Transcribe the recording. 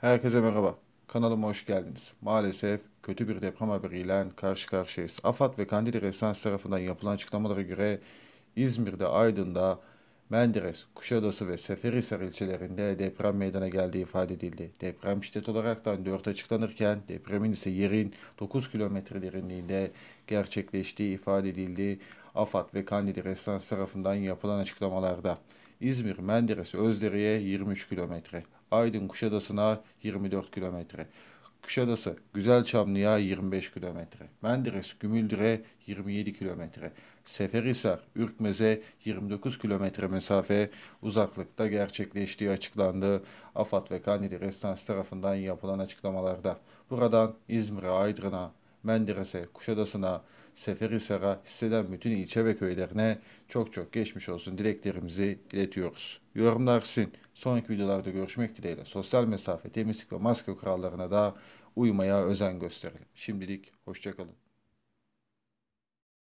Herkese merhaba. Kanalıma hoş geldiniz. Maalesef kötü bir deprem haberiyle karşı karşıyayız. AFAD ve Kandili Resans tarafından yapılan açıklamalara göre İzmir'de, Aydın'da, Menderes, Kuşadası ve Seferihisar ilçelerinde deprem meydana geldiği ifade edildi. Deprem şiddet olaraktan 4 açıklanırken depremin ise yerin 9 kilometre derinliğinde gerçekleştiği ifade edildi. AFAD ve Kandili Resans tarafından yapılan açıklamalarda. İzmir Menderes Özdere'ye 23 kilometre. Aydın Kuşadası'na 24 kilometre. Kuşadası Güzelçamlı'ya 25 kilometre. Menderes Gümüldür'e 27 kilometre. Seferihisar Ürkmez'e 29 kilometre mesafe uzaklıkta gerçekleştiği açıklandı. AFAD ve Kandili Restans tarafından yapılan açıklamalarda. Buradan İzmir'e, Aydın'a, Mendirese, Kuşadası'na, Seferihisar'a, hisseden bütün ilçe ve köylerine çok çok geçmiş olsun dileklerimizi iletiyoruz. Yorumlar sizin. Sonraki videolarda görüşmek dileğiyle. Sosyal mesafe, temizlik ve maske kurallarına da uymaya özen gösterin. Şimdilik hoşçakalın.